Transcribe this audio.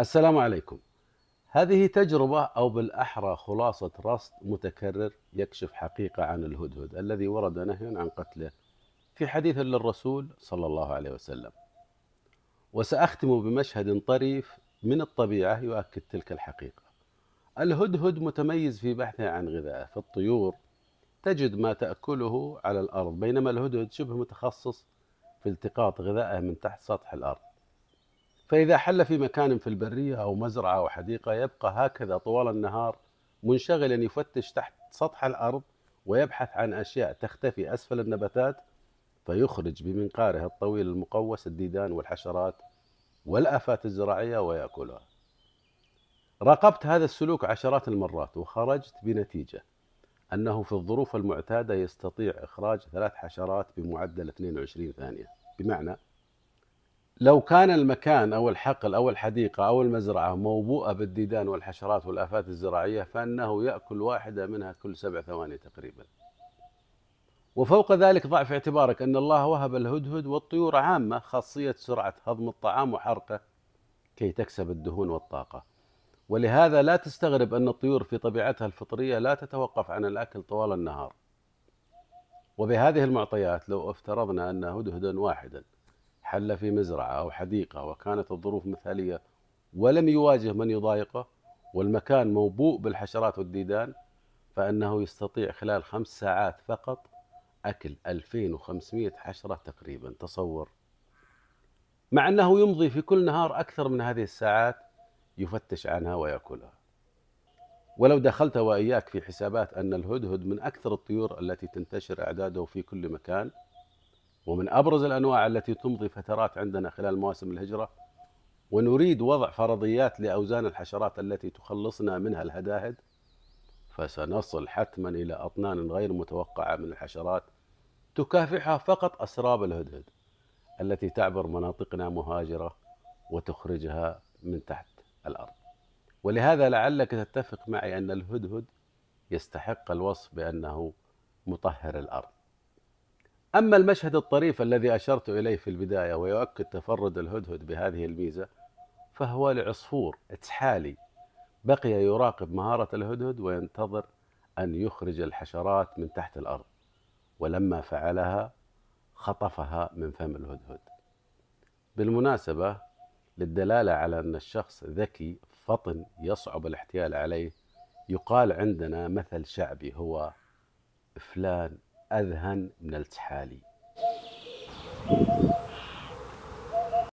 السلام عليكم هذه تجربة أو بالأحرى خلاصة رصد متكرر يكشف حقيقة عن الهدهد الذي ورد نهي عن قتله في حديث للرسول صلى الله عليه وسلم وسأختم بمشهد طريف من الطبيعة يؤكد تلك الحقيقة الهدهد متميز في بحثه عن غذائه فالطيور تجد ما تأكله على الأرض بينما الهدهد شبه متخصص في التقاط غذائه من تحت سطح الأرض فإذا حل في مكان في البرية أو مزرعة أو حديقة يبقى هكذا طوال النهار منشغلا يفتش تحت سطح الأرض ويبحث عن أشياء تختفي أسفل النباتات فيخرج بمنقاره الطويل المقوس الديدان والحشرات والآفات الزراعية ويأكلها راقبت هذا السلوك عشرات المرات وخرجت بنتيجة أنه في الظروف المعتادة يستطيع إخراج ثلاث حشرات بمعدل 22 ثانية بمعنى لو كان المكان أو الحقل أو الحديقة أو المزرعة موبوءة بالديدان والحشرات والآفات الزراعية فإنه يأكل واحدة منها كل سبع ثواني تقريبا وفوق ذلك ضع في اعتبارك أن الله وهب الهدهد والطيور عامة خاصية سرعة هضم الطعام وحرقه كي تكسب الدهون والطاقة ولهذا لا تستغرب أن الطيور في طبيعتها الفطرية لا تتوقف عن الأكل طوال النهار وبهذه المعطيات لو افترضنا أن هدهدا واحدا حل في مزرعة أو حديقة وكانت الظروف مثالية ولم يواجه من يضايقه والمكان موبوء بالحشرات والديدان فإنه يستطيع خلال خمس ساعات فقط أكل 2500 حشرة تقريبا تصور مع أنه يمضي في كل نهار أكثر من هذه الساعات يفتش عنها ويأكلها ولو دخلت وإياك في حسابات أن الهدهد من أكثر الطيور التي تنتشر أعداده في كل مكان ومن ابرز الانواع التي تمضي فترات عندنا خلال مواسم الهجره ونريد وضع فرضيات لاوزان الحشرات التي تخلصنا منها الهداهد فسنصل حتما الى اطنان غير متوقعه من الحشرات تكافحها فقط اسراب الهدهد التي تعبر مناطقنا مهاجره وتخرجها من تحت الارض ولهذا لعلك تتفق معي ان الهدهد يستحق الوصف بانه مطهر الارض أما المشهد الطريف الذي أشرت إليه في البداية ويؤكد تفرد الهدهد بهذه الميزة فهو لعصفور إتحالي بقي يراقب مهارة الهدهد وينتظر أن يخرج الحشرات من تحت الأرض ولما فعلها خطفها من فم الهدهد بالمناسبة للدلالة على أن الشخص ذكي فطن يصعب الاحتيال عليه يقال عندنا مثل شعبي هو فلان أذهن من التحالي